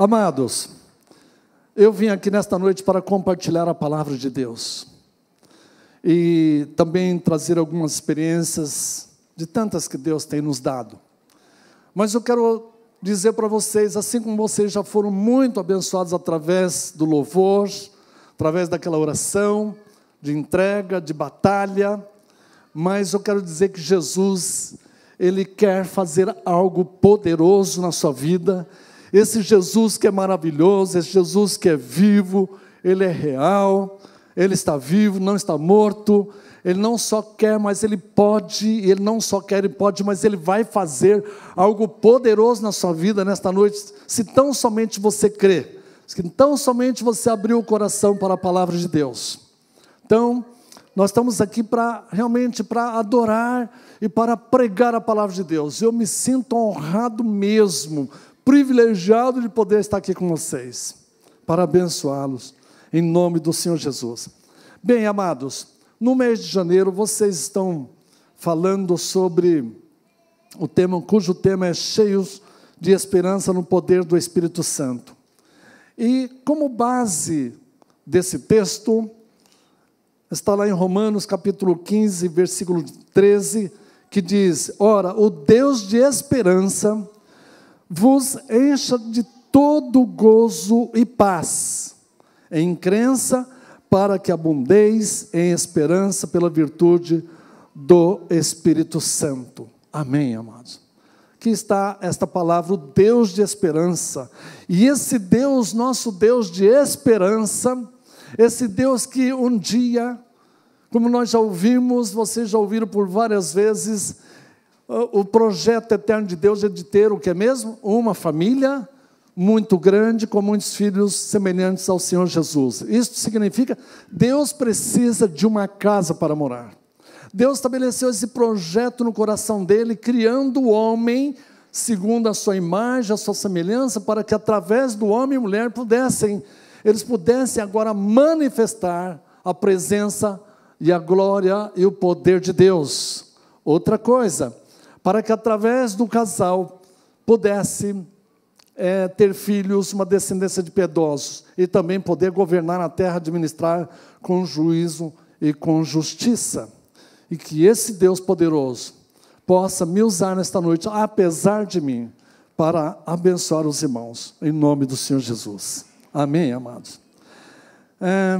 Amados, eu vim aqui nesta noite para compartilhar a palavra de Deus e também trazer algumas experiências de tantas que Deus tem nos dado. Mas eu quero dizer para vocês, assim como vocês já foram muito abençoados através do louvor, através daquela oração, de entrega, de batalha, mas eu quero dizer que Jesus, Ele quer fazer algo poderoso na sua vida, esse Jesus que é maravilhoso, esse Jesus que é vivo, ele é real, ele está vivo, não está morto. Ele não só quer, mas ele pode, ele não só quer e pode, mas ele vai fazer algo poderoso na sua vida nesta noite, se tão somente você crer, se tão somente você abrir o coração para a palavra de Deus. Então, nós estamos aqui para realmente para adorar e para pregar a palavra de Deus. Eu me sinto honrado mesmo privilegiado de poder estar aqui com vocês, para abençoá-los, em nome do Senhor Jesus. Bem, amados, no mês de janeiro vocês estão falando sobre o tema, cujo tema é Cheios de Esperança no Poder do Espírito Santo. E como base desse texto, está lá em Romanos capítulo 15, versículo 13, que diz: Ora, o Deus de esperança vos encha de todo gozo e paz, em crença, para que abundeis em esperança pela virtude do Espírito Santo. Amém, amados. Que está esta palavra, o Deus de esperança. E esse Deus, nosso Deus de esperança, esse Deus que um dia, como nós já ouvimos, vocês já ouviram por várias vezes, o projeto eterno de Deus é de ter o que é mesmo? Uma família muito grande, com muitos filhos semelhantes ao Senhor Jesus. Isso significa Deus precisa de uma casa para morar. Deus estabeleceu esse projeto no coração dele, criando o homem segundo a sua imagem, a sua semelhança, para que através do homem e mulher pudessem, eles pudessem agora manifestar a presença e a glória e o poder de Deus. Outra coisa, para que através do casal pudesse é, ter filhos, uma descendência de piedosos, e também poder governar a terra, administrar com juízo e com justiça. E que esse Deus poderoso possa me usar nesta noite, apesar de mim, para abençoar os irmãos, em nome do Senhor Jesus. Amém, amados. É,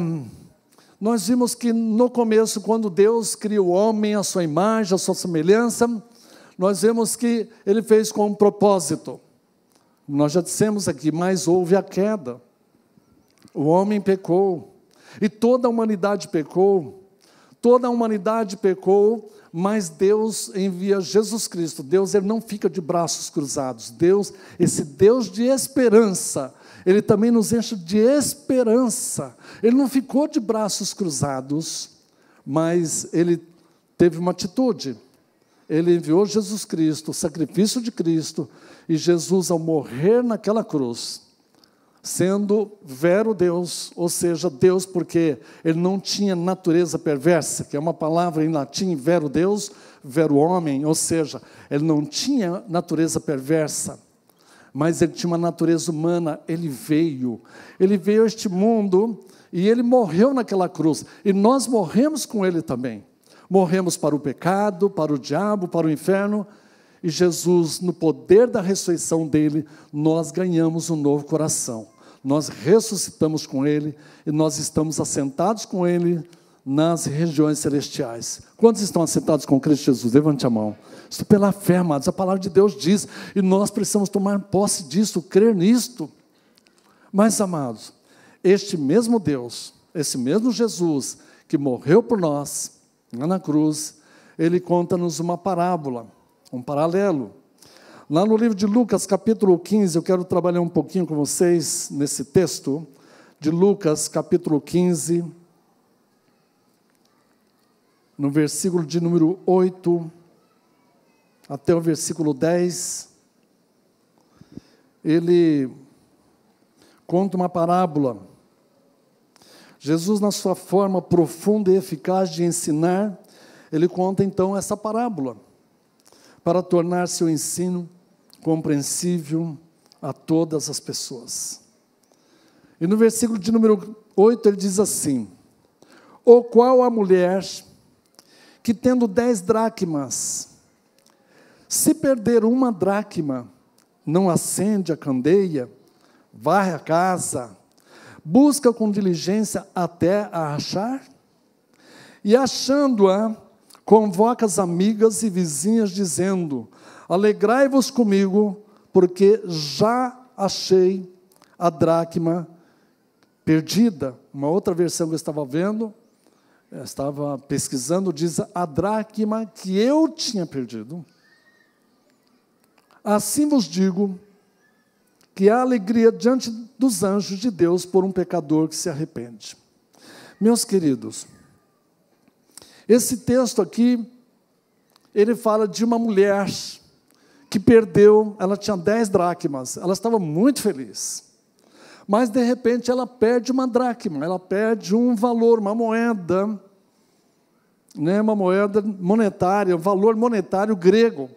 nós vimos que no começo, quando Deus criou o homem, a sua imagem, a sua semelhança, nós vemos que ele fez com um propósito. Nós já dissemos aqui, mas houve a queda. O homem pecou, e toda a humanidade pecou, toda a humanidade pecou, mas Deus envia Jesus Cristo. Deus ele não fica de braços cruzados. Deus, esse Deus de esperança, ele também nos enche de esperança. Ele não ficou de braços cruzados, mas ele teve uma atitude ele enviou Jesus Cristo, o sacrifício de Cristo, e Jesus, ao morrer naquela cruz, sendo vero Deus, ou seja, Deus, porque ele não tinha natureza perversa, que é uma palavra em latim, vero Deus, vero homem, ou seja, ele não tinha natureza perversa, mas ele tinha uma natureza humana, ele veio, ele veio a este mundo e ele morreu naquela cruz, e nós morremos com ele também. Morremos para o pecado, para o diabo, para o inferno, e Jesus, no poder da ressurreição dele, nós ganhamos um novo coração. Nós ressuscitamos com ele e nós estamos assentados com ele nas regiões celestiais. Quantos estão assentados com Cristo Jesus? Levante a mão. Isso é pela fé, amados. A palavra de Deus diz, e nós precisamos tomar posse disso, crer nisto. Mas, amados, este mesmo Deus, esse mesmo Jesus que morreu por nós, lá na cruz, ele conta-nos uma parábola, um paralelo. Lá no livro de Lucas, capítulo 15, eu quero trabalhar um pouquinho com vocês nesse texto, de Lucas, capítulo 15, no versículo de número 8 até o versículo 10. Ele conta uma parábola Jesus, na sua forma profunda e eficaz de ensinar, ele conta então essa parábola, para tornar seu ensino compreensível a todas as pessoas. E no versículo de número 8 ele diz assim: O qual a mulher que tendo dez dracmas, se perder uma dracma, não acende a candeia, varre a casa, busca com diligência até a achar, e achando-a, convoca as amigas e vizinhas, dizendo: Alegrai-vos comigo, porque já achei a dracma perdida. Uma outra versão que eu estava vendo, eu estava pesquisando, diz a dracma que eu tinha perdido. Assim vos digo que há alegria diante dos anjos de Deus por um pecador que se arrepende. Meus queridos, esse texto aqui, ele fala de uma mulher que perdeu, ela tinha dez dracmas, ela estava muito feliz. Mas de repente ela perde uma dracma, ela perde um valor, uma moeda, né, uma moeda monetária, um valor monetário grego.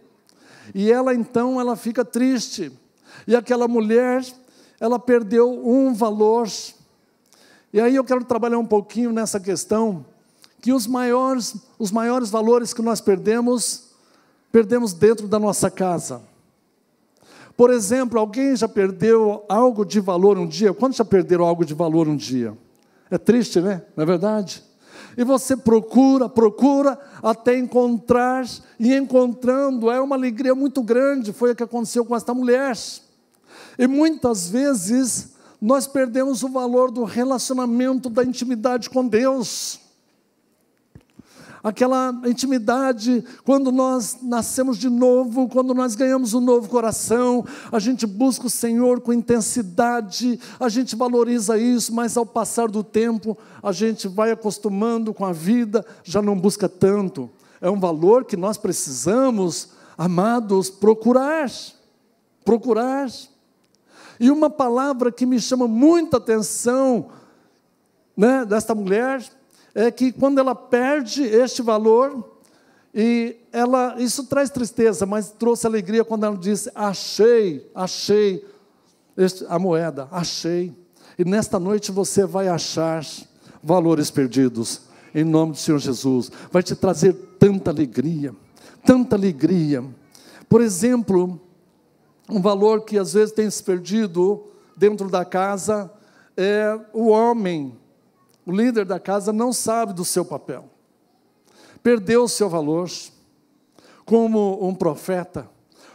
E ela então ela fica triste. E aquela mulher, ela perdeu um valor. E aí eu quero trabalhar um pouquinho nessa questão que os maiores, os maiores valores que nós perdemos, perdemos dentro da nossa casa. Por exemplo, alguém já perdeu algo de valor um dia? Quantos já perderam algo de valor um dia? É triste, né? Não é verdade? E você procura, procura, até encontrar, e encontrando, é uma alegria muito grande, foi o que aconteceu com esta mulher. E muitas vezes nós perdemos o valor do relacionamento, da intimidade com Deus aquela intimidade. Quando nós nascemos de novo, quando nós ganhamos um novo coração, a gente busca o Senhor com intensidade, a gente valoriza isso, mas ao passar do tempo, a gente vai acostumando com a vida, já não busca tanto. É um valor que nós precisamos, amados, procurar. Procurar. E uma palavra que me chama muita atenção né, desta mulher é que quando ela perde este valor, e ela, isso traz tristeza, mas trouxe alegria quando ela disse: Achei, achei este, a moeda, achei. E nesta noite você vai achar valores perdidos, em nome do Senhor Jesus. Vai te trazer tanta alegria, tanta alegria. Por exemplo, um valor que às vezes tem se perdido dentro da casa é o homem o líder da casa não sabe do seu papel, perdeu o seu valor como um profeta.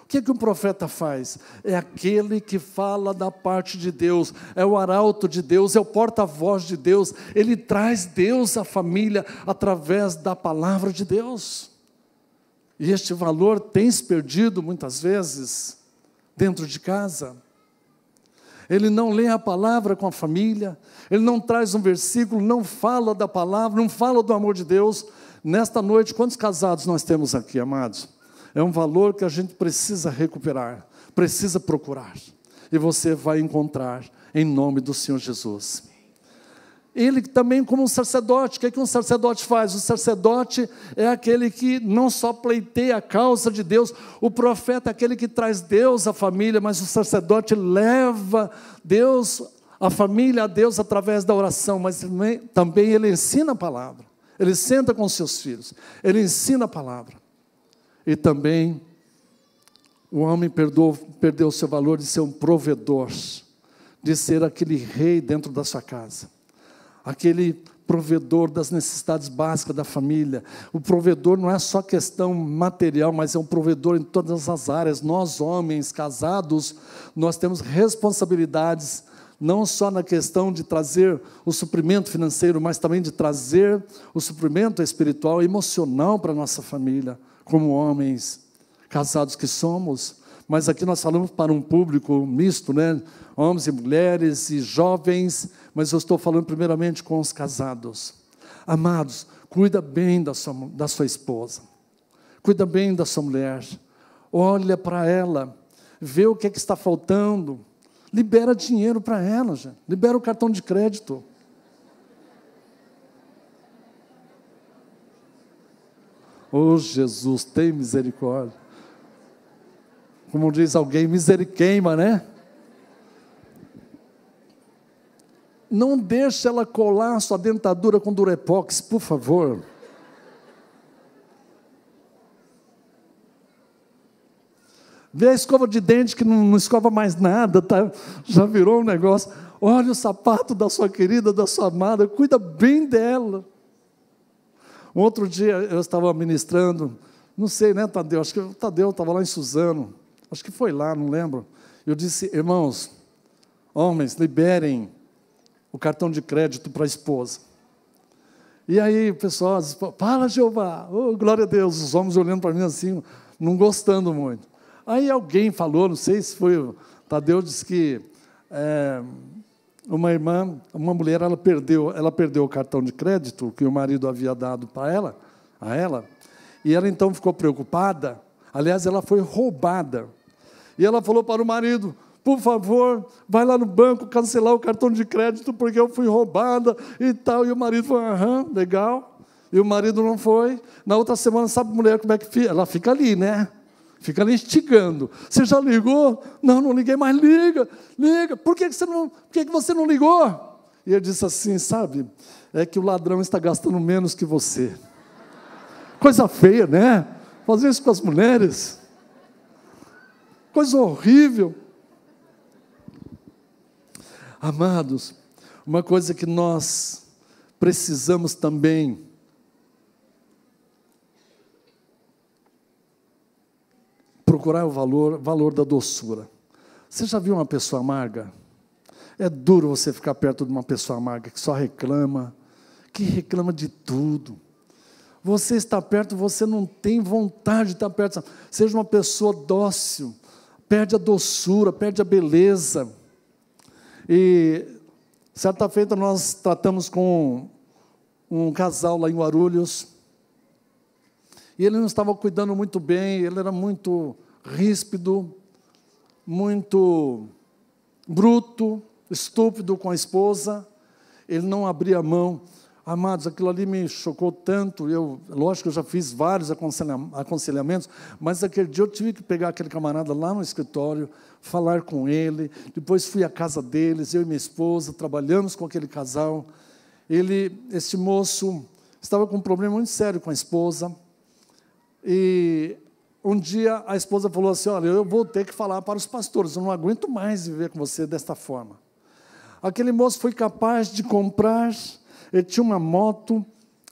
O que, é que um profeta faz? É aquele que fala da parte de Deus, é o arauto de Deus, é o porta-voz de Deus, ele traz Deus à família através da palavra de Deus. E este valor tens perdido muitas vezes dentro de casa ele não lê a palavra com a família, ele não traz um versículo, não fala da palavra, não fala do amor de Deus. Nesta noite, quantos casados nós temos aqui, amados? É um valor que a gente precisa recuperar, precisa procurar, e você vai encontrar em nome do Senhor Jesus ele também como um sacerdote. O que, é que um sacerdote faz? O sacerdote é aquele que não só pleiteia a causa de Deus, o profeta é aquele que traz Deus à família, mas o sacerdote leva Deus, a família a Deus através da oração, mas também ele ensina a palavra. Ele senta com seus filhos, ele ensina a palavra. E também o homem perdoou, perdeu o seu valor de ser um provedor, de ser aquele rei dentro da sua casa aquele provedor das necessidades básicas da família. O provedor não é só questão material, mas é um provedor em todas as áreas. Nós, homens casados, nós temos responsabilidades não só na questão de trazer o suprimento financeiro, mas também de trazer o suprimento espiritual e emocional para a nossa família, como homens casados que somos. Mas aqui nós falamos para um público misto, né? Homens e mulheres e jovens mas eu estou falando primeiramente com os casados. Amados, cuida bem da sua, da sua esposa, cuida bem da sua mulher, olha para ela, vê o que, é que está faltando, libera dinheiro para ela, já. libera o cartão de crédito. Oh Jesus, tem misericórdia. Como diz alguém, misericórdia, né? não deixe ela colar sua dentadura com durepox, por favor. Vê a escova de dente que não, não escova mais nada, tá? já virou um negócio. Olha o sapato da sua querida, da sua amada, cuida bem dela. Outro dia eu estava ministrando, não sei, né, Tadeu? Acho que o Tadeu estava lá em Suzano, acho que foi lá, não lembro. Eu disse, irmãos, homens, liberem o cartão de crédito para a esposa. E aí o pessoal diz, para Jeová, oh, glória a Deus, os homens olhando para mim assim, não gostando muito. Aí alguém falou, não sei se foi o Tadeu, disse que é, uma irmã, uma mulher, ela perdeu, ela perdeu o cartão de crédito que o marido havia dado para ela, a ela, e ela então ficou preocupada, aliás, ela foi roubada. E ela falou para o marido, por favor, vai lá no banco cancelar o cartão de crédito porque eu fui roubada e tal. E o marido falou, aham, legal. E o marido não foi. Na outra semana, sabe a mulher como é que fica? Ela fica ali, né? Fica ali instigando. Você já ligou? Não, não liguei, mas liga, liga. Por que, que, você, não, por que, que você não ligou? E ele disse assim, sabe? É que o ladrão está gastando menos que você. Coisa feia, né? Fazer isso com as mulheres. Coisa horrível. Amados, uma coisa que nós precisamos também procurar o valor, valor da doçura. Você já viu uma pessoa amarga? É duro você ficar perto de uma pessoa amarga que só reclama, que reclama de tudo. Você está perto, você não tem vontade de estar perto. Seja uma pessoa dócil, perde a doçura, perde a beleza. E certa feita nós tratamos com um casal lá em Guarulhos. E ele não estava cuidando muito bem, ele era muito ríspido, muito bruto, estúpido com a esposa. Ele não abria mão Amados, aquilo ali me chocou tanto. Eu, lógico que eu já fiz vários aconselhamentos, mas aquele dia eu tive que pegar aquele camarada lá no escritório, falar com ele. Depois fui à casa deles, eu e minha esposa, trabalhamos com aquele casal. Ele, esse moço, estava com um problema muito sério com a esposa. E um dia a esposa falou assim: Olha, eu vou ter que falar para os pastores, eu não aguento mais viver com você desta forma. Aquele moço foi capaz de comprar ele tinha uma moto,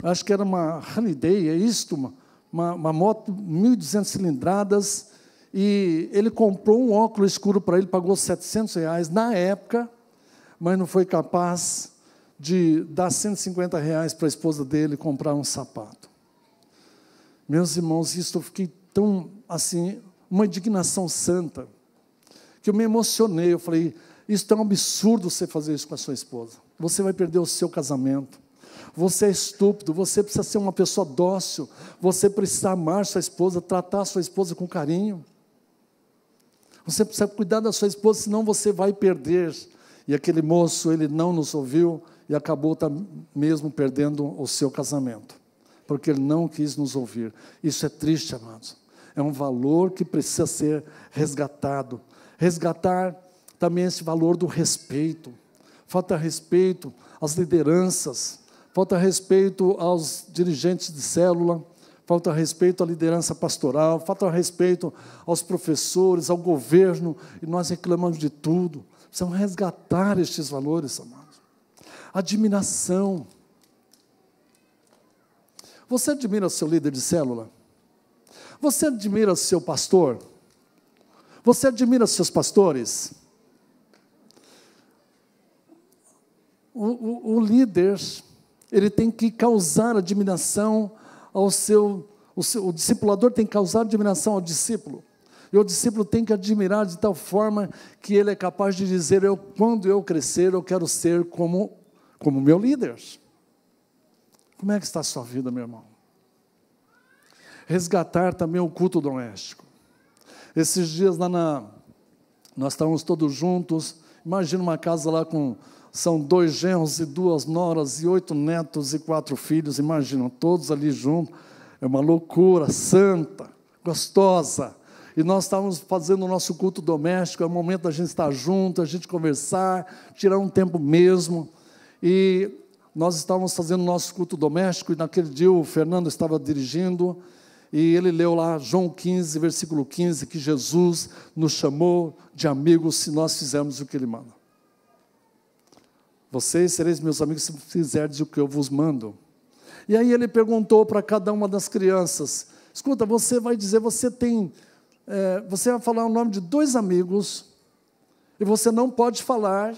acho que era uma Day, é isto, uma, uma, uma moto 1.200 cilindradas, e ele comprou um óculos escuro para ele, pagou 700 reais na época, mas não foi capaz de dar 150 reais para a esposa dele comprar um sapato. Meus irmãos, isso eu fiquei tão, assim, uma indignação santa, que eu me emocionei. Eu falei: isso é um absurdo você fazer isso com a sua esposa. Você vai perder o seu casamento. Você é estúpido, você precisa ser uma pessoa dócil, você precisa amar sua esposa, tratar sua esposa com carinho. Você precisa cuidar da sua esposa, senão você vai perder. E aquele moço, ele não nos ouviu e acabou mesmo perdendo o seu casamento, porque ele não quis nos ouvir. Isso é triste, amados. É um valor que precisa ser resgatado. Resgatar também esse valor do respeito falta respeito às lideranças, falta respeito aos dirigentes de célula, falta respeito à liderança pastoral, falta respeito aos professores, ao governo, e nós reclamamos de tudo. Precisamos resgatar estes valores, amados. Admiração. Você admira seu líder de célula? Você admira seu pastor? Você admira seus pastores? o, o, o líder, ele tem que causar admiração ao seu, o, seu, o discipulador tem que causar admiração ao discípulo. E o discípulo tem que admirar de tal forma que ele é capaz de dizer: eu, quando eu crescer, eu quero ser como, como meu líder. Como é que está a sua vida, meu irmão? Resgatar também o culto doméstico. Esses dias lá na. Nós estávamos todos juntos. Imagina uma casa lá com são dois genros e duas noras e oito netos e quatro filhos, imagina todos ali juntos. É uma loucura santa, gostosa. E nós estávamos fazendo o nosso culto doméstico, é o momento da gente estar junto, a gente conversar, tirar um tempo mesmo. E nós estávamos fazendo o nosso culto doméstico, e naquele dia o Fernando estava dirigindo, e ele leu lá João 15, versículo 15, que Jesus nos chamou de amigos se nós fizermos o que ele manda. Vocês sereis meus amigos se fizerdes o que eu vos mando. E aí ele perguntou para cada uma das crianças: Escuta, você vai dizer, você tem. É, você vai falar o nome de dois amigos, e você não pode falar,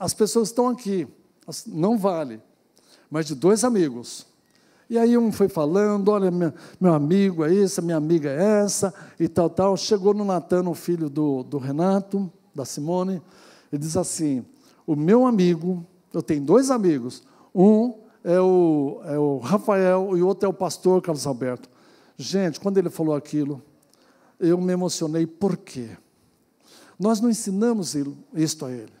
as pessoas estão aqui, não vale, mas de dois amigos. E aí um foi falando, olha, meu amigo é esse, minha amiga é essa, e tal, tal. Chegou no Natan, o filho do, do Renato, da Simone, e diz assim, o meu amigo, eu tenho dois amigos, um é o, é o Rafael e o outro é o pastor Carlos Alberto. Gente, quando ele falou aquilo, eu me emocionei, por quê? Nós não ensinamos isto a ele.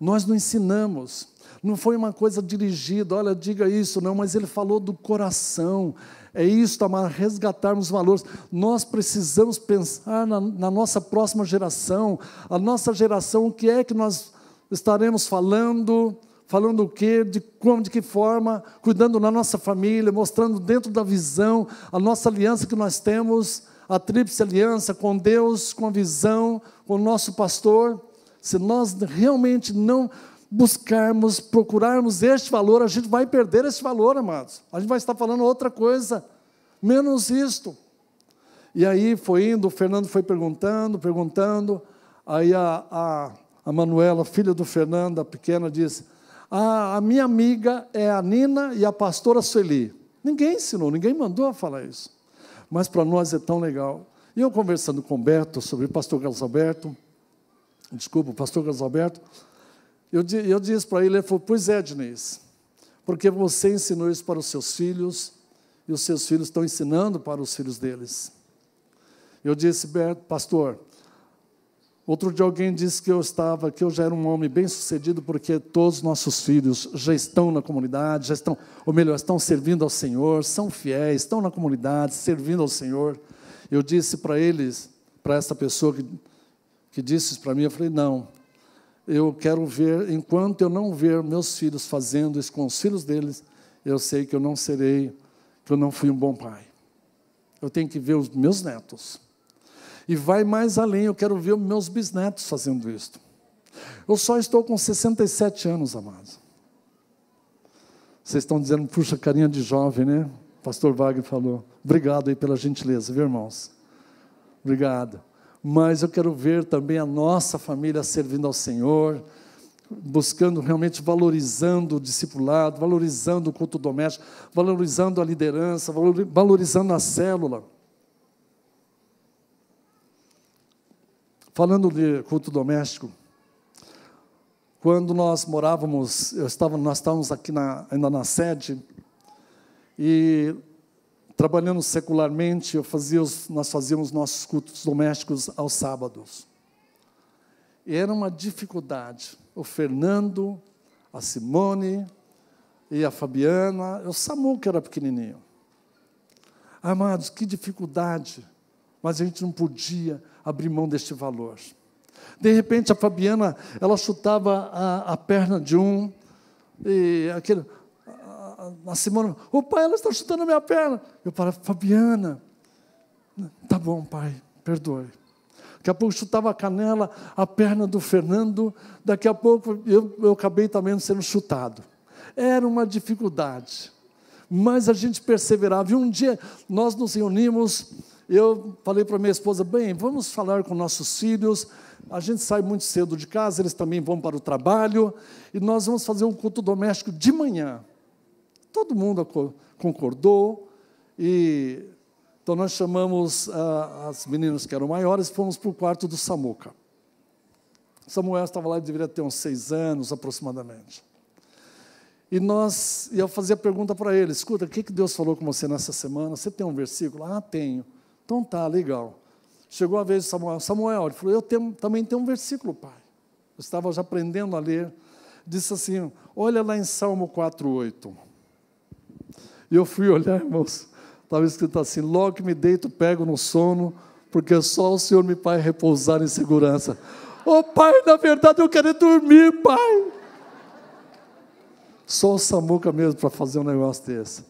Nós não ensinamos. Não foi uma coisa dirigida, olha, diga isso, não, mas ele falou do coração. É isso, amar, resgatarmos valores. Nós precisamos pensar na, na nossa próxima geração, a nossa geração, o que é que nós estaremos falando, falando o quê, de como, de que forma, cuidando da nossa família, mostrando dentro da visão a nossa aliança que nós temos, a tríplice aliança com Deus, com a visão, com o nosso pastor. Se nós realmente não buscarmos, procurarmos este valor, a gente vai perder este valor, amados. A gente vai estar falando outra coisa, menos isto. E aí foi indo, o Fernando foi perguntando, perguntando, aí a, a a Manuela, filha do Fernando, a pequena, disse: a, a minha amiga é a Nina e a pastora Sueli. Ninguém ensinou, ninguém mandou falar isso. Mas para nós é tão legal. E eu conversando com o Berto, sobre o pastor Carlos Alberto, desculpa, o pastor Carlos Alberto, eu, eu disse para ele, ele falou, pois é, Diniz, porque você ensinou isso para os seus filhos, e os seus filhos estão ensinando para os filhos deles. Eu disse, Berto, pastor, Outro dia alguém disse que eu estava, que eu já era um homem bem sucedido, porque todos os nossos filhos já estão na comunidade, já estão, ou melhor, estão servindo ao Senhor, são fiéis, estão na comunidade, servindo ao Senhor. Eu disse para eles, para essa pessoa que, que disse isso para mim, eu falei, não, eu quero ver, enquanto eu não ver meus filhos fazendo isso com os filhos deles, eu sei que eu não serei, que eu não fui um bom pai. Eu tenho que ver os meus netos e vai mais além, eu quero ver meus bisnetos fazendo isso. Eu só estou com 67 anos, amados. Vocês estão dizendo, puxa, carinha de jovem, né? O pastor Wagner falou. Obrigado aí pela gentileza, viu, irmãos? Obrigado. Mas eu quero ver também a nossa família servindo ao Senhor, buscando realmente valorizando o discipulado, valorizando o culto doméstico, valorizando a liderança, valorizando a célula. Falando de culto doméstico, quando nós morávamos, eu estava, nós estávamos aqui na, ainda na sede, e trabalhando secularmente, eu fazia os, nós fazíamos nossos cultos domésticos aos sábados. E era uma dificuldade. O Fernando, a Simone e a Fabiana, o Samu que era pequenininho. Amados, que dificuldade. Mas a gente não podia, abrir mão deste valor. De repente, a Fabiana, ela chutava a, a perna de um, e aquele, a, a Simone, o pai, ela está chutando a minha perna. Eu falava, Fabiana, tá bom, pai, perdoe. Daqui a pouco chutava a canela, a perna do Fernando, daqui a pouco eu, eu acabei também sendo chutado. Era uma dificuldade, mas a gente perseverava. E um dia nós nos reunimos eu falei para minha esposa: bem, vamos falar com nossos filhos. A gente sai muito cedo de casa, eles também vão para o trabalho, e nós vamos fazer um culto doméstico de manhã. Todo mundo concordou, e então nós chamamos ah, as meninas que eram maiores e fomos para o quarto do Samuca. Samuel estava lá, e deveria ter uns seis anos aproximadamente. E nós, e eu fazia a pergunta para ele: escuta, o que, que Deus falou com você nessa semana? Você tem um versículo? Ah, tenho. Então tá, legal. Chegou a vez de Samuel. Samuel, ele falou, eu tenho, também tenho um versículo, pai. Eu estava já aprendendo a ler. Disse assim, olha lá em Salmo 4,8. E eu fui olhar, irmãos, estava escrito assim, logo que me deito, pego no sono, porque só o Senhor me faz repousar em segurança. Ô oh, pai, na verdade eu quero dormir, pai. Só o Samuca mesmo para fazer um negócio desse.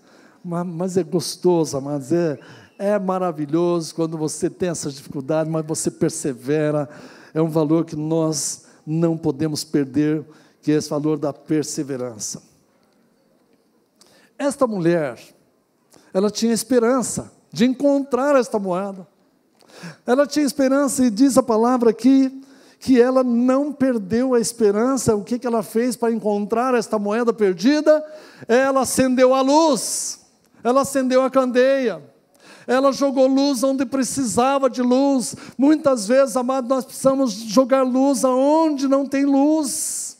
Mas, mas, é gostoso, mas é, é maravilhoso quando você tem essas dificuldades, mas você persevera. É um valor que nós não podemos perder, que é esse valor da perseverança. Esta mulher, ela tinha esperança de encontrar esta moeda. Ela tinha esperança e diz a palavra aqui que ela não perdeu a esperança. O que, que ela fez para encontrar esta moeda perdida? Ela acendeu a luz, ela acendeu a candeia ela jogou luz onde precisava de luz. Muitas vezes, amado, nós precisamos jogar luz aonde não tem luz.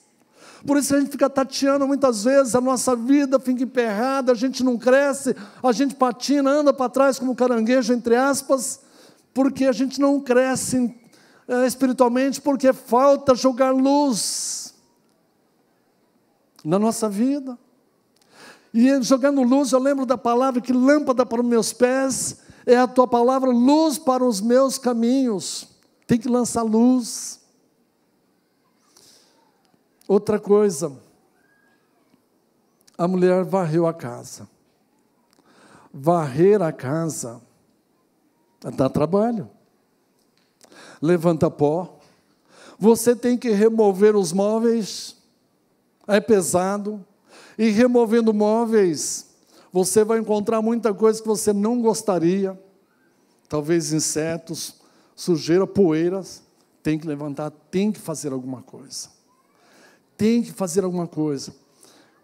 Por isso a gente fica tateando muitas vezes, a nossa vida fica emperrada, a gente não cresce, a gente patina, anda para trás como caranguejo, entre aspas, porque a gente não cresce é, espiritualmente, porque falta jogar luz na nossa vida. E jogando luz, eu lembro da palavra que lâmpada para os meus pés é a tua palavra, luz para os meus caminhos. Tem que lançar luz. Outra coisa, a mulher varreu a casa. Varrer a casa é dá trabalho. Levanta pó. Você tem que remover os móveis. É pesado. E removendo móveis, você vai encontrar muita coisa que você não gostaria, talvez insetos, sujeira, poeiras. Tem que levantar, tem que fazer alguma coisa. Tem que fazer alguma coisa.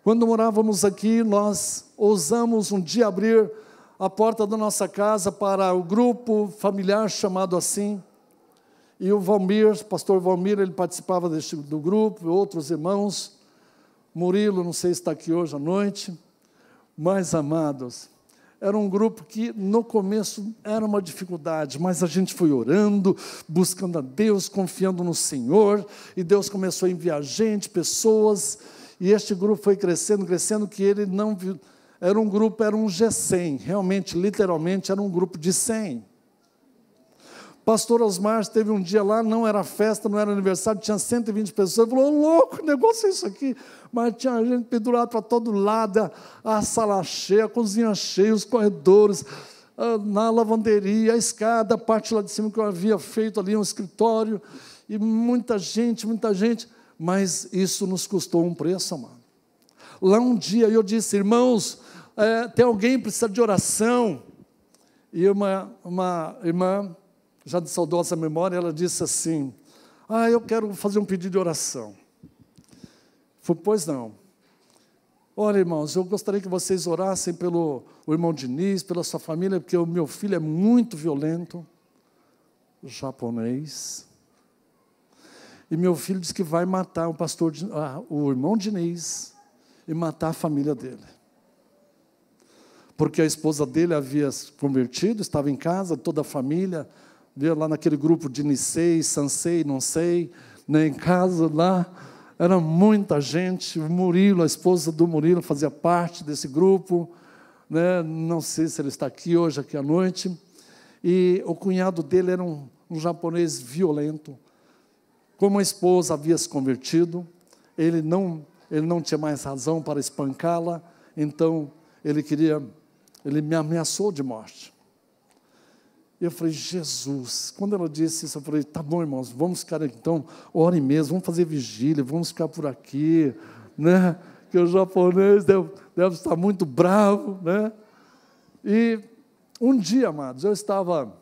Quando morávamos aqui, nós ousamos um dia abrir a porta da nossa casa para o grupo familiar chamado assim. E o Valmir, o pastor Valmir, ele participava deste, do grupo, outros irmãos. Murilo, não sei se está aqui hoje à noite, mas amados, era um grupo que no começo era uma dificuldade, mas a gente foi orando, buscando a Deus, confiando no Senhor, e Deus começou a enviar gente, pessoas, e este grupo foi crescendo, crescendo, que ele não viu. Era um grupo, era um G100, realmente, literalmente, era um grupo de 100. Pastor Osmar teve um dia lá, não era festa, não era aniversário, tinha 120 pessoas. Ele falou: louco, negócio é isso aqui. Mas tinha gente pendurada para todo lado, a sala cheia, a cozinha cheia, os corredores, na lavanderia, a escada, a parte lá de cima que eu havia feito ali, um escritório, e muita gente, muita gente. Mas isso nos custou um preço, amado. Lá um dia eu disse: irmãos, é, tem alguém que precisa de oração. E uma, uma irmã já de saudosa memória, ela disse assim: Ah, eu quero fazer um pedido de oração. Falei, pois não. Olha, irmãos, eu gostaria que vocês orassem pelo o irmão Diniz, pela sua família, porque o meu filho é muito violento, japonês. E meu filho diz que vai matar o pastor, ah, o irmão Diniz, e matar a família dele porque a esposa dele havia se convertido, estava em casa, toda a família, lá naquele grupo de Nicei, Sansei, não sei, nem né, em casa lá, era muita gente, o Murilo, a esposa do Murilo fazia parte desse grupo, né, não sei se ele está aqui hoje, aqui à noite, e o cunhado dele era um, um japonês violento, como a esposa havia se convertido, ele não, ele não tinha mais razão para espancá-la, então ele queria, ele me ameaçou de morte. Eu falei, Jesus. Quando ela disse isso, eu falei, tá bom, irmãos, vamos ficar então, hora e meia, vamos fazer vigília, vamos ficar por aqui, né? Que o japonês deve, deve estar muito bravo, né? E um dia, amados, eu estava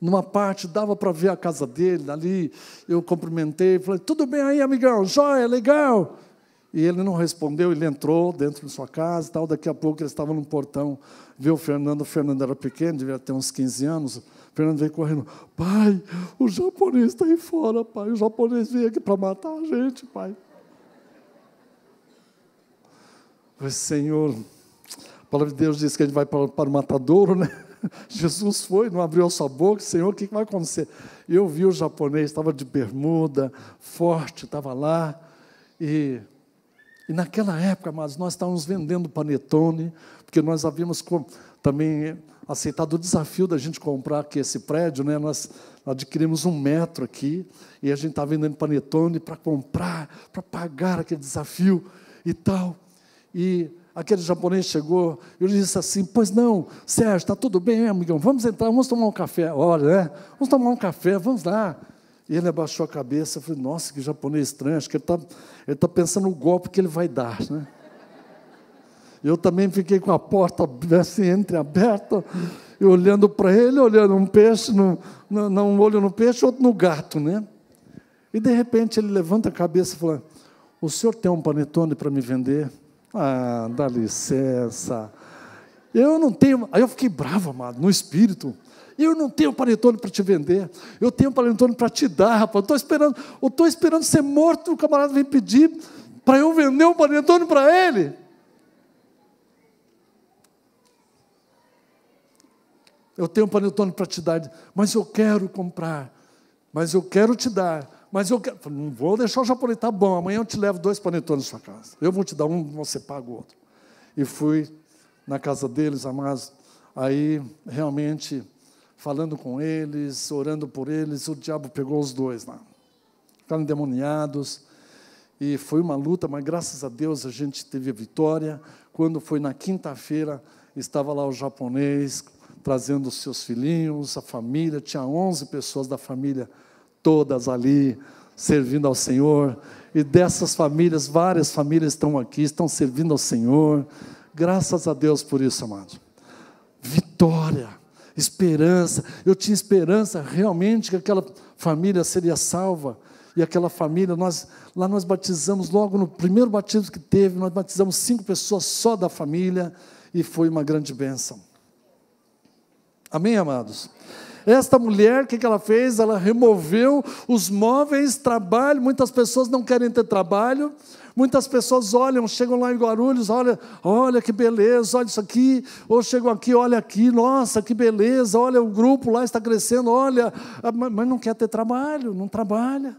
numa parte, dava para ver a casa dele, ali eu cumprimentei, falei, tudo bem aí, amigão? Joia, legal? E ele não respondeu, ele entrou dentro de sua casa e tal. Daqui a pouco ele estava no portão, viu o Fernando. O Fernando era pequeno, devia ter uns 15 anos. O Fernando veio correndo: Pai, o japonês está aí fora, pai. O japonês veio aqui para matar a gente, pai. Falei, Senhor, a palavra de Deus diz que a gente vai para, para o matadouro, né? Jesus foi, não abriu a sua boca, Senhor, o que, que vai acontecer? Eu vi o japonês, estava de bermuda, forte, estava lá, e e naquela época, mas nós estávamos vendendo panetone, porque nós havíamos também aceitado o desafio da gente comprar aqui esse prédio, né? Nós adquirimos um metro aqui e a gente estava tá vendendo panetone para comprar, para pagar aquele desafio e tal. E aquele japonês chegou, e eu disse assim: Pois não, Sérgio, está tudo bem, amigão, vamos entrar, vamos tomar um café. Olha, né? Vamos tomar um café, vamos lá. E ele abaixou a cabeça e falou, nossa, que japonês estranho, acho que ele está ele tá pensando no golpe que ele vai dar. Né? Eu também fiquei com a porta assim, entreaberta, e olhando para ele, olhando um peixe, no, no, um olho no peixe, outro no gato, né? E de repente ele levanta a cabeça e fala: O senhor tem um panetone para me vender? Ah, dá licença. Eu não tenho. Aí eu fiquei bravo, amado, no espírito. Eu não tenho panetone para te vender. Eu tenho panetone para te dar, rapaz. Estou esperando, eu estou esperando ser morto, o camarada vem pedir para eu vender um panetone para ele. Eu tenho um panetone para te dar, mas eu quero comprar, mas eu quero te dar, mas eu quero. Não vou deixar o japonês, tá bom, amanhã eu te levo dois panetones na sua casa. Eu vou te dar um, você paga o outro. E fui na casa deles, amados. Aí realmente falando com eles, orando por eles. O diabo pegou os dois lá. Ficaram endemoniados. E foi uma luta, mas graças a Deus a gente teve a vitória. Quando foi na quinta-feira, estava lá o japonês trazendo os seus filhinhos, a família. Tinha 11 pessoas da família, todas ali servindo ao Senhor. E dessas famílias, várias famílias estão aqui, estão servindo ao Senhor. Graças a Deus por isso, amado. Vitória esperança. Eu tinha esperança realmente que aquela família seria salva. E aquela família, nós lá nós batizamos, logo no primeiro batismo que teve, nós batizamos cinco pessoas só da família, e foi uma grande bênção. Amém, amados? Esta mulher, o que ela fez? Ela removeu os móveis, trabalho. Muitas pessoas não querem ter trabalho. Muitas pessoas olham, chegam lá em Guarulhos, olha, olha que beleza, olha isso aqui, ou chegam aqui, olha aqui, nossa, que beleza, olha o grupo lá está crescendo, olha, mas não quer ter trabalho, não trabalha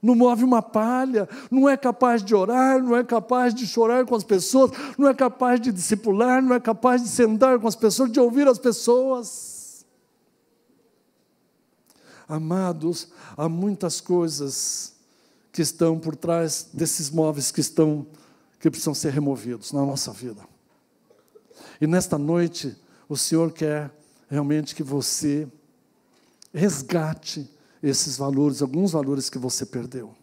não move uma palha, não é capaz de orar, não é capaz de chorar com as pessoas, não é capaz de discipular, não é capaz de sentar com as pessoas, de ouvir as pessoas. Amados, há muitas coisas que estão por trás desses móveis que estão que precisam ser removidos na nossa vida. E nesta noite, o Senhor quer realmente que você resgate esses valores, alguns valores que você perdeu.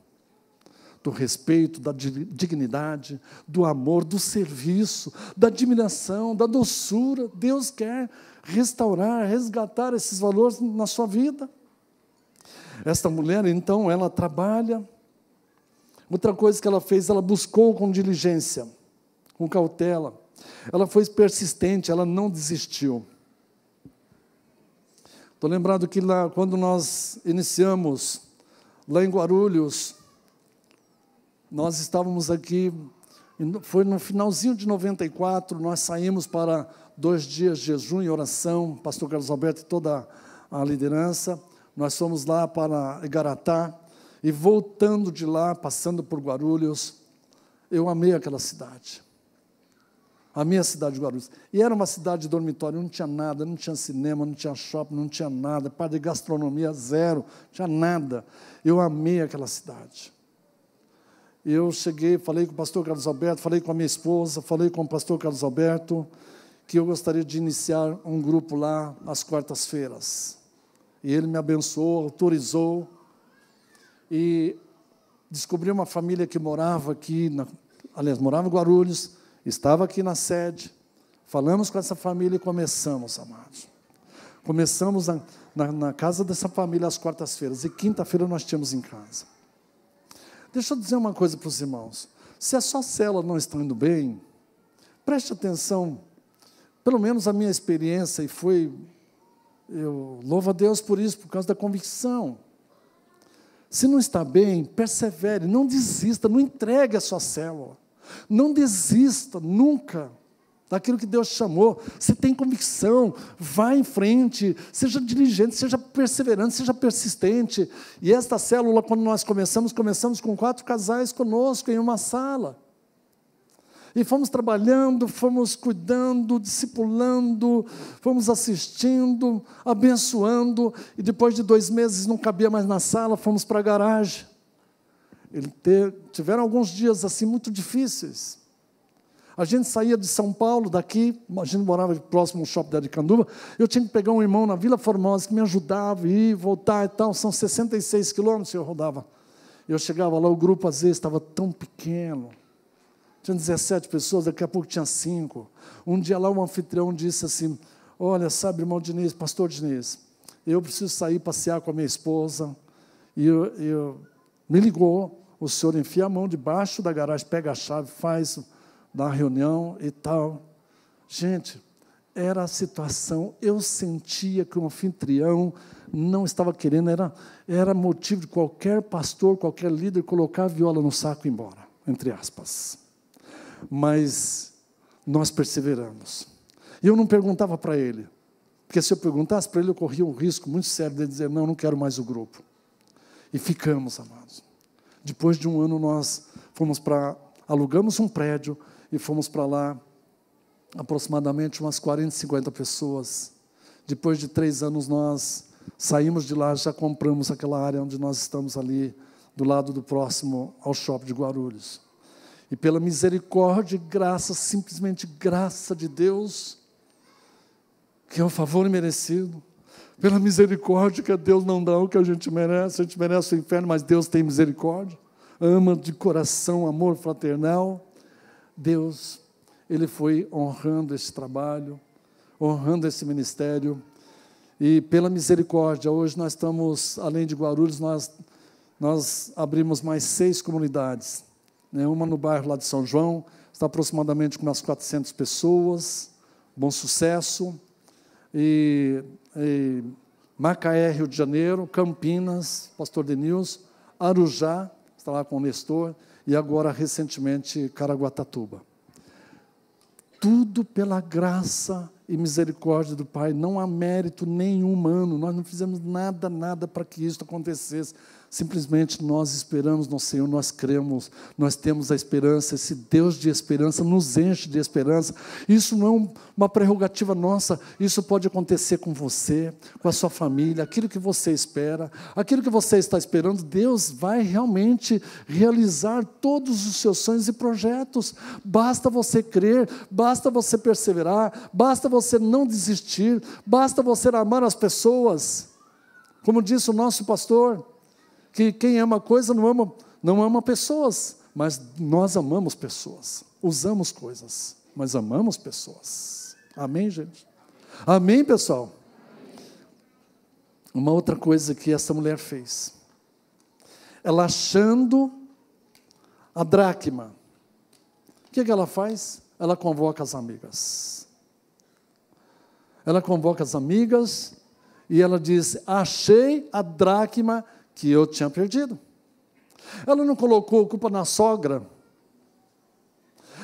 Do respeito, da dignidade, do amor, do serviço, da admiração, da doçura. Deus quer restaurar, resgatar esses valores na sua vida. Esta mulher, então, ela trabalha. Outra coisa que ela fez, ela buscou com diligência, com cautela. Ela foi persistente, ela não desistiu. Estou lembrado que lá, quando nós iniciamos, lá em Guarulhos, nós estávamos aqui, foi no finalzinho de 94, nós saímos para dois dias de jejum e oração, pastor Carlos Alberto e toda a liderança. Nós fomos lá para Igaratá e voltando de lá, passando por Guarulhos, eu amei aquela cidade. A minha cidade de Guarulhos. E era uma cidade de dormitório, não tinha nada, não tinha cinema, não tinha shopping, não tinha nada, parte de gastronomia zero, não tinha nada. Eu amei aquela cidade. Eu cheguei, falei com o pastor Carlos Alberto, falei com a minha esposa, falei com o pastor Carlos Alberto, que eu gostaria de iniciar um grupo lá às quartas-feiras. E ele me abençoou, autorizou. E descobri uma família que morava aqui, na, aliás, morava em Guarulhos, estava aqui na sede. Falamos com essa família e começamos, amados. Começamos na, na, na casa dessa família às quartas-feiras, e quinta-feira nós tínhamos em casa. Deixa eu dizer uma coisa para os irmãos. Se a sua cela não está indo bem, preste atenção. Pelo menos a minha experiência, e foi eu louvo a Deus por isso, por causa da convicção. Se não está bem, persevere, não desista, não entregue a sua célula. Não desista nunca daquilo que Deus chamou. Se tem convicção, vá em frente, seja diligente, seja perseverante, seja persistente. E esta célula, quando nós começamos, começamos com quatro casais conosco em uma sala. E fomos trabalhando, fomos cuidando, discipulando, fomos assistindo, abençoando. E depois de dois meses não cabia mais na sala, fomos para a garagem. Ele tiveram alguns dias assim muito difíceis. A gente saía de São Paulo, daqui, a gente morava próximo ao shopping da Aricanduva, eu tinha que pegar um irmão na Vila Formosa que me ajudava, ir, voltar e tal, são 66 quilômetros que eu rodava. Eu chegava lá, o grupo às vezes estava tão pequeno, tinha 17 pessoas, daqui a pouco tinha cinco. Um dia lá um anfitrião disse assim: Olha, sabe, irmão Diniz, pastor Diniz, eu preciso sair passear com a minha esposa. E eu, eu, me ligou, o senhor enfia a mão debaixo da garagem, pega a chave, faz na reunião e tal. Gente, era a situação, eu sentia que o anfitrião não estava querendo, era, era motivo de qualquer pastor, qualquer líder colocar a viola no saco e ir embora, entre aspas mas nós perseveramos. E eu não perguntava para ele, porque se eu perguntasse para ele, eu corria um risco muito sério de dizer: não, não quero mais o grupo. E ficamos, amados. Depois de um ano, nós fomos para. alugamos um prédio e fomos para lá, aproximadamente umas 40, 50 pessoas. Depois de três anos, nós saímos de lá, já compramos aquela área onde nós estamos ali, do lado do próximo ao shopping de Guarulhos. E pela misericórdia e graça, simplesmente graça de Deus, que é o favor merecido. Pela misericórdia que Deus não dá o que a gente merece, a gente merece o inferno, mas Deus tem misericórdia, ama de coração, amor fraternal. Deus, Ele foi honrando esse trabalho, honrando esse ministério. E pela misericórdia, hoje nós estamos, além de Guarulhos, nós, nós abrimos mais seis comunidades né, uma no bairro lá de São João, está aproximadamente com umas 400 pessoas, bom sucesso, e, e Macaé, Rio de Janeiro, Campinas, Pastor Denilson, Arujá, está lá com o Nestor, e agora, recentemente, Caraguatatuba. Tudo pela graça e misericórdia do Pai, não há mérito nenhum humano, nós não fizemos nada, nada para que isso acontecesse. Simplesmente nós esperamos no Senhor, nós cremos, nós temos a esperança. Esse Deus de esperança nos enche de esperança. Isso não é uma prerrogativa nossa, isso pode acontecer com você, com a sua família, aquilo que você espera, aquilo que você está esperando, Deus vai realmente realizar todos os seus sonhos e projetos. Basta você crer, basta você perseverar, basta você não desistir, basta você amar as pessoas. Como disse o nosso pastor, que quem ama coisa não ama, não ama pessoas, mas nós amamos pessoas, usamos coisas, mas amamos pessoas. Amém, gente? Amém, pessoal? Uma outra coisa que essa mulher fez. Ela achando a dracma. O que, que ela faz? Ela convoca as amigas. Ela convoca as amigas e ela diz: Achei a dracma que eu tinha perdido. Ela não colocou culpa na sogra.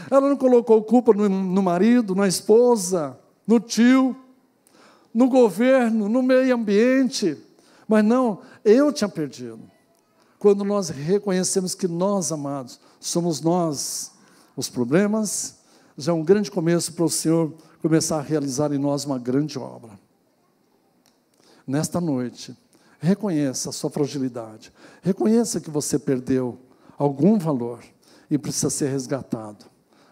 Ela não colocou culpa no, no marido, na esposa, no tio, no governo, no meio ambiente. Mas não, eu tinha perdido. Quando nós reconhecemos que nós, amados, somos nós os problemas, já é um grande começo para o Senhor começar a realizar em nós uma grande obra. Nesta noite, Reconheça a sua fragilidade. Reconheça que você perdeu algum valor e precisa ser resgatado.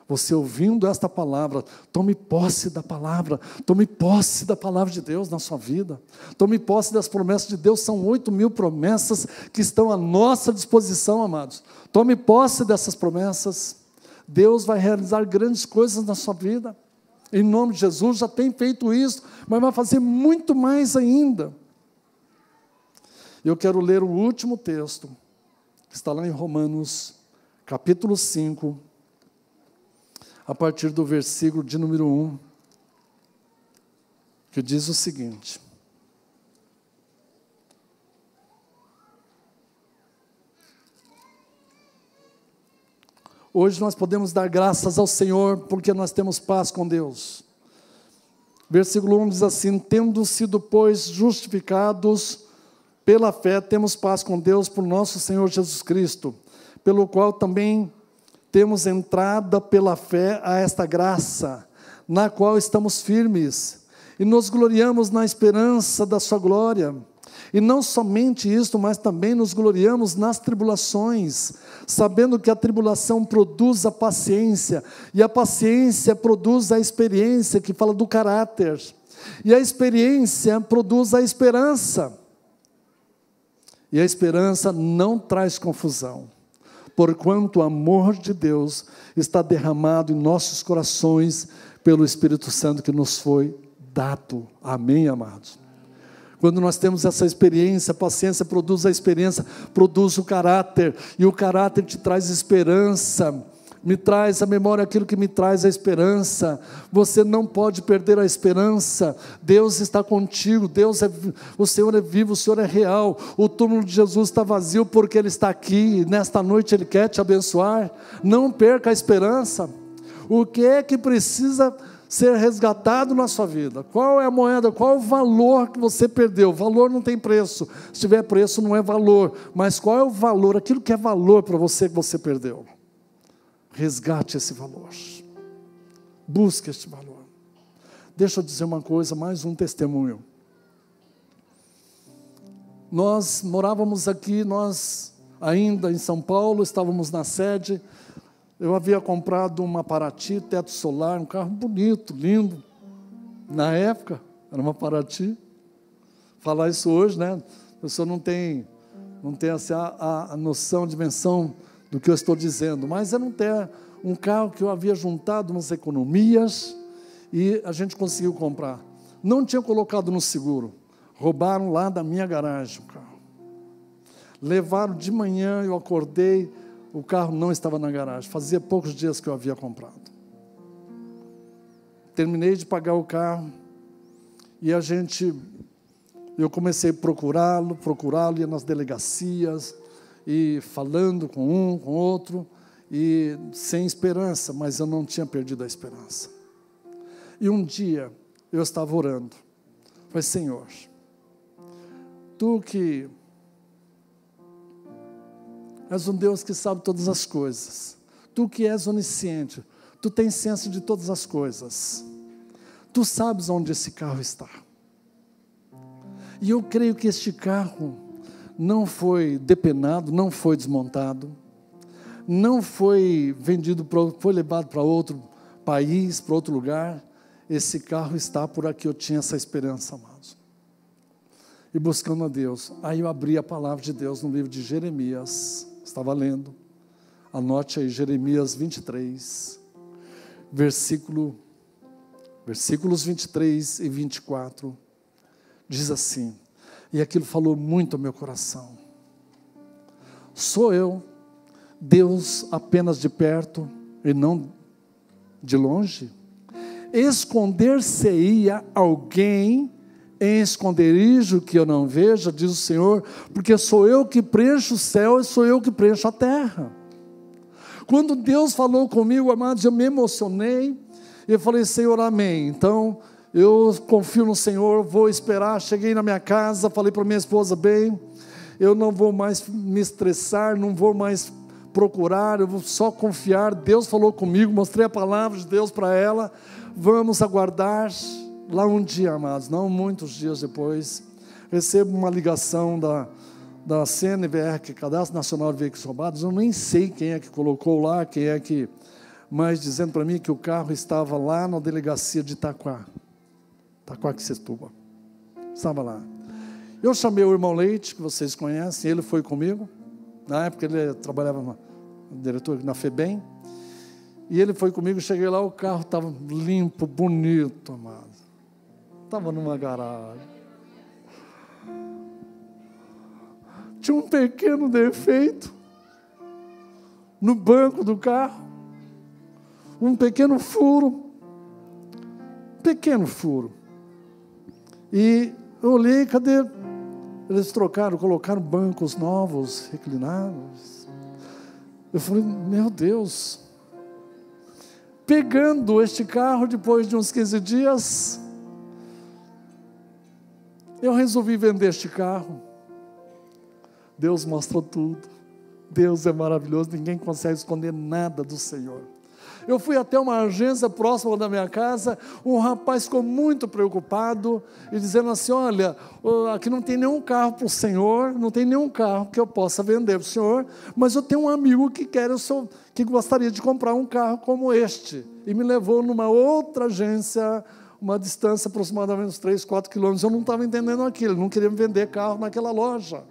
Você ouvindo esta palavra, tome posse da palavra, tome posse da palavra de Deus na sua vida, tome posse das promessas de Deus, são oito mil promessas que estão à nossa disposição, amados. Tome posse dessas promessas, Deus vai realizar grandes coisas na sua vida, em nome de Jesus, já tem feito isso, mas vai fazer muito mais ainda eu quero ler o último texto, que está lá em Romanos, capítulo 5, a partir do versículo de número 1, que diz o seguinte: Hoje nós podemos dar graças ao Senhor porque nós temos paz com Deus. Versículo 1 diz assim: Tendo sido, pois, justificados, pela fé temos paz com Deus por nosso Senhor Jesus Cristo, pelo qual também temos entrada pela fé a esta graça, na qual estamos firmes e nos gloriamos na esperança da sua glória. E não somente isto, mas também nos gloriamos nas tribulações, sabendo que a tribulação produz a paciência, e a paciência produz a experiência, que fala do caráter, e a experiência produz a esperança. E a esperança não traz confusão, porquanto o amor de Deus está derramado em nossos corações pelo Espírito Santo que nos foi dado. Amém, amados? Quando nós temos essa experiência, a paciência produz a experiência, produz o caráter, e o caráter te traz esperança me traz a memória aquilo que me traz a esperança. Você não pode perder a esperança. Deus está contigo, Deus é, o Senhor é vivo, o Senhor é real. O túmulo de Jesus está vazio porque Ele está aqui. Nesta noite Ele quer te abençoar. Não perca a esperança. O que é que precisa ser resgatado na sua vida? Qual é a moeda? Qual o valor que você perdeu? Valor não tem preço. Se tiver preço, não é valor. Mas qual é o valor? Aquilo que é valor para você que você perdeu. Resgate esse valor. Busque este valor. Deixa eu dizer uma coisa, mais um testemunho. Nós morávamos aqui, nós ainda em São Paulo, estávamos na sede. Eu havia comprado uma Parati teto solar, um carro bonito, lindo. Na época, era uma Parati. Falar isso hoje, né? A pessoa não tem, não tem assim, a, a noção, a dimensão do que eu estou dizendo, mas era um, ter, um carro que eu havia juntado umas economias e a gente conseguiu comprar. Não tinha colocado no seguro, roubaram lá da minha garagem o carro. Levaram de manhã, eu acordei, o carro não estava na garagem, fazia poucos dias que eu havia comprado. Terminei de pagar o carro e a gente eu comecei a procurá-lo, procurá-lo, ia nas delegacias, e falando com um, com outro, e sem esperança, mas eu não tinha perdido a esperança. E um dia eu estava orando, falei, Senhor, Tu que és um Deus que sabe todas as coisas, Tu que és onisciente, Tu tens ciência de todas as coisas, Tu sabes onde esse carro está. E eu creio que este carro não foi depenado, não foi desmontado, não foi vendido, foi levado para outro país, para outro lugar. Esse carro está por aqui, eu tinha essa esperança, amados. E buscando a Deus. Aí eu abri a palavra de Deus no livro de Jeremias, estava lendo. Anote aí, Jeremias 23, versículo, versículos 23 e 24. Diz assim: e aquilo falou muito ao meu coração. Sou eu, Deus apenas de perto e não de longe? Esconder-se-ia alguém em esconderijo que eu não veja, diz o Senhor, porque sou eu que preencho o céu e sou eu que preencho a terra. Quando Deus falou comigo, amados, eu me emocionei e eu falei, Senhor, amém. Então, eu confio no Senhor, vou esperar. Cheguei na minha casa, falei para minha esposa: bem, eu não vou mais me estressar, não vou mais procurar, eu vou só confiar. Deus falou comigo, mostrei a palavra de Deus para ela. Vamos aguardar. Lá um dia, amados, não muitos dias depois, recebo uma ligação da, da CNVR, que é Cadastro Nacional de Veículos Roubados. Eu nem sei quem é que colocou lá, quem é que. Mas dizendo para mim que o carro estava lá na delegacia de Itaquá. Taquaquecetuba. Tá, é estava lá. Eu chamei o irmão Leite, que vocês conhecem, ele foi comigo. Na época ele trabalhava na, diretor na FEBEM. E ele foi comigo, cheguei lá, o carro estava limpo, bonito, amado. Estava numa garagem. Tinha um pequeno defeito no banco do carro, um pequeno furo. Pequeno furo. E eu olhei, cadê? Eles trocaram, colocaram bancos novos, reclinados. Eu falei, meu Deus. Pegando este carro depois de uns 15 dias, eu resolvi vender este carro. Deus mostrou tudo. Deus é maravilhoso, ninguém consegue esconder nada do Senhor. Eu fui até uma agência próxima da minha casa, um rapaz ficou muito preocupado e dizendo assim: Olha, aqui não tem nenhum carro para o senhor, não tem nenhum carro que eu possa vender para o senhor, mas eu tenho um amigo que quer, sou, que gostaria de comprar um carro como este. E me levou numa outra agência uma distância aproximadamente uns 3, 4 quilômetros. Eu não estava entendendo aquilo, não queria vender carro naquela loja.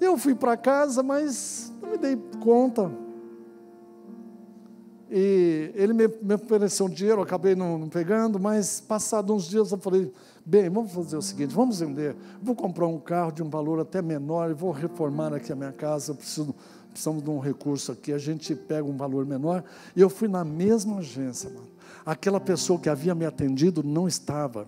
Eu fui para casa, mas não me dei conta. E ele me, me ofereceu um dinheiro, eu acabei não, não, pegando, mas passado uns dias eu falei, bem, vamos fazer o seguinte, vamos vender, vou comprar um carro de um valor até menor, vou reformar aqui a minha casa, preciso, precisamos de um recurso aqui, a gente pega um valor menor. E eu fui na mesma agência, mano. Aquela pessoa que havia me atendido não estava.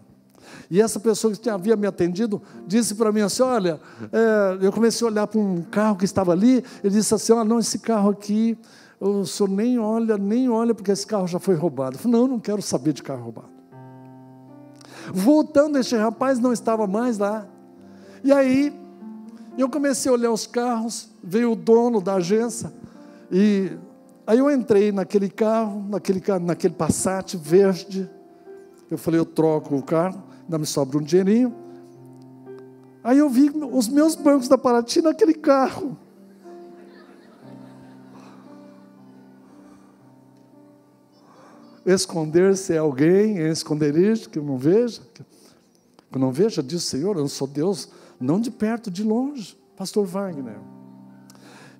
E essa pessoa que havia me atendido disse para mim assim: Olha, é, eu comecei a olhar para um carro que estava ali. Ele disse assim: Olha, não, esse carro aqui o senhor nem olha, nem olha, porque esse carro já foi roubado. Eu falei, não, não quero saber de carro roubado. Voltando, este rapaz não estava mais lá. E aí, eu comecei a olhar os carros, veio o dono da agência, e aí eu entrei naquele carro, naquele, naquele Passat verde. Eu falei, eu troco o carro, ainda me sobra um dinheirinho. Aí eu vi os meus bancos da Paraty naquele carro. esconder-se é alguém esconder esconderijo que eu não veja. Que eu não veja, diz Senhor, eu sou Deus, não de perto, de longe. Pastor Wagner.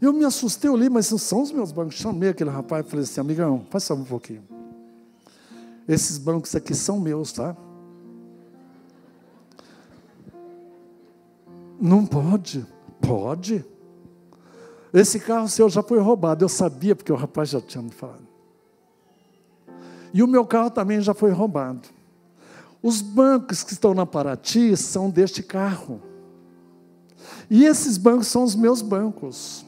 Eu me assustei, ali, mas são os meus bancos. Chamei aquele rapaz e falei assim, amigão, só um pouquinho. Esses bancos aqui são meus, tá? Não pode. Pode. Esse carro seu já foi roubado. Eu sabia, porque o rapaz já tinha me falado. E o meu carro também já foi roubado. Os bancos que estão na Paraty são deste carro. E esses bancos são os meus bancos.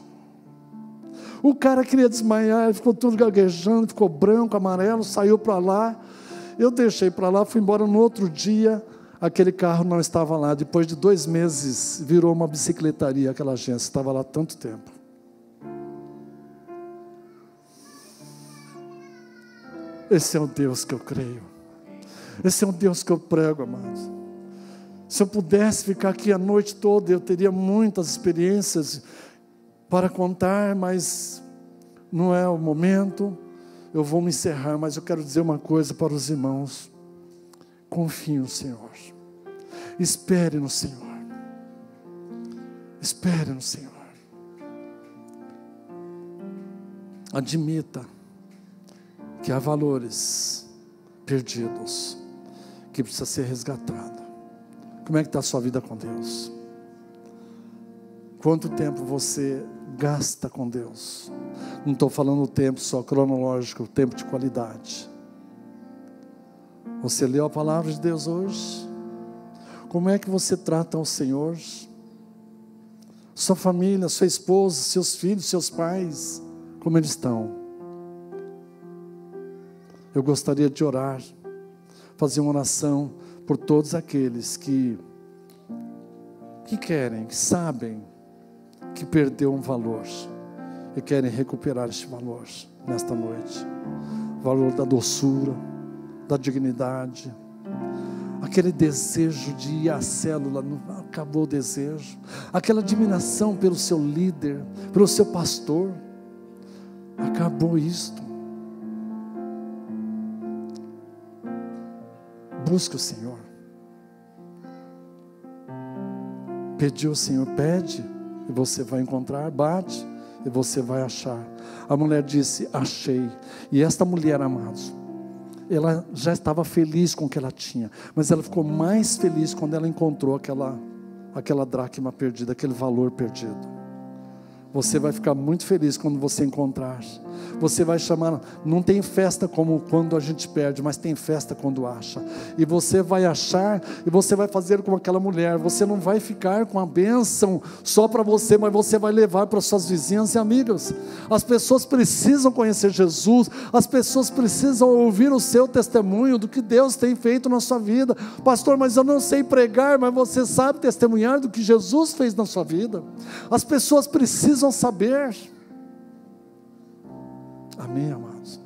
O cara queria desmaiar, ele ficou tudo gaguejando, ficou branco, amarelo, saiu para lá. Eu deixei para lá, fui embora no outro dia. Aquele carro não estava lá. Depois de dois meses, virou uma bicicletaria aquela agência. Estava lá tanto tempo. Esse é o Deus que eu creio. Esse é o Deus que eu prego, amados. Se eu pudesse ficar aqui a noite toda, eu teria muitas experiências para contar, mas não é o momento. Eu vou me encerrar, mas eu quero dizer uma coisa para os irmãos. Confie no Senhor. Espere no Senhor. Espere no Senhor. Admita que há valores perdidos que precisa ser resgatado. Como é que está a sua vida com Deus? Quanto tempo você gasta com Deus? Não estou falando o tempo só cronológico, o tempo de qualidade. Você leu a palavra de Deus hoje? Como é que você trata o Senhor? Sua família, sua esposa, seus filhos, seus pais, como eles estão? eu gostaria de orar, fazer uma oração por todos aqueles que, que querem, que sabem que perdeu um valor e querem recuperar este valor nesta noite o valor da doçura, da dignidade, aquele desejo de ir à célula, acabou o desejo, aquela admiração pelo seu líder, pelo seu pastor, acabou isto. busque o Senhor. pediu o Senhor, pede, e você vai encontrar, bate, e você vai achar. A mulher disse: Achei. E esta mulher, amados, ela já estava feliz com o que ela tinha, mas ela ficou mais feliz quando ela encontrou aquela, aquela dracma perdida, aquele valor perdido. Você vai ficar muito feliz quando você encontrar você vai chamar, não tem festa como quando a gente perde, mas tem festa quando acha. E você vai achar e você vai fazer como aquela mulher. Você não vai ficar com a bênção só para você, mas você vai levar para suas vizinhas e amigas. As pessoas precisam conhecer Jesus, as pessoas precisam ouvir o seu testemunho do que Deus tem feito na sua vida. Pastor, mas eu não sei pregar, mas você sabe testemunhar do que Jesus fez na sua vida. As pessoas precisam saber. Amém, amados?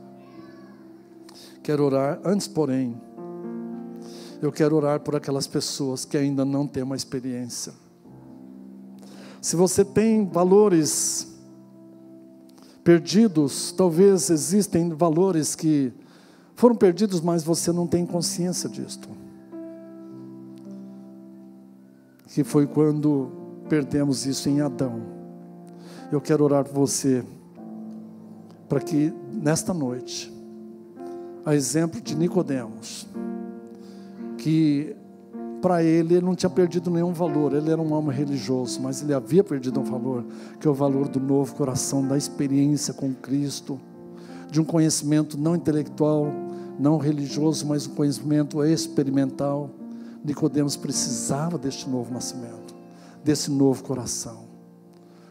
Quero orar, antes, porém, eu quero orar por aquelas pessoas que ainda não têm uma experiência. Se você tem valores perdidos, talvez existem valores que foram perdidos, mas você não tem consciência disto. Que foi quando perdemos isso em Adão. Eu quero orar por você para que nesta noite, a exemplo de Nicodemos, que para ele ele não tinha perdido nenhum valor, ele era um homem religioso, mas ele havia perdido um valor, que é o valor do novo coração, da experiência com Cristo, de um conhecimento não intelectual, não religioso, mas um conhecimento experimental. Nicodemos precisava deste novo nascimento, desse novo coração.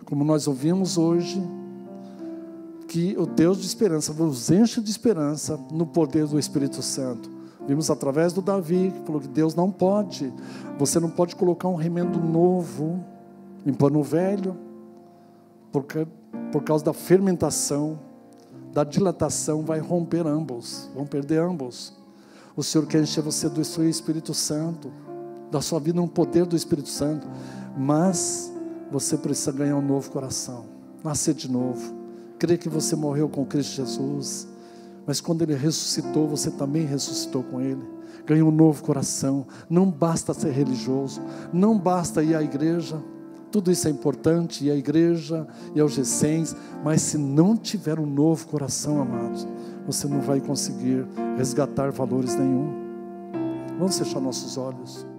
Como nós ouvimos hoje, que o Deus de esperança vos enche de esperança no poder do Espírito Santo. Vimos através do Davi, que falou que Deus não pode, você não pode colocar um remendo novo em pano velho, porque, por causa da fermentação, da dilatação, vai romper ambos, vão perder ambos. O Senhor quer encher você do seu Espírito Santo, da sua vida no poder do Espírito Santo, mas você precisa ganhar um novo coração, nascer de novo crê que você morreu com Cristo Jesus, mas quando Ele ressuscitou, você também ressuscitou com Ele. Ganhou um novo coração. Não basta ser religioso, não basta ir à igreja. Tudo isso é importante, e à igreja, e aos recens, mas se não tiver um novo coração, amados, você não vai conseguir resgatar valores nenhum. Vamos fechar nossos olhos.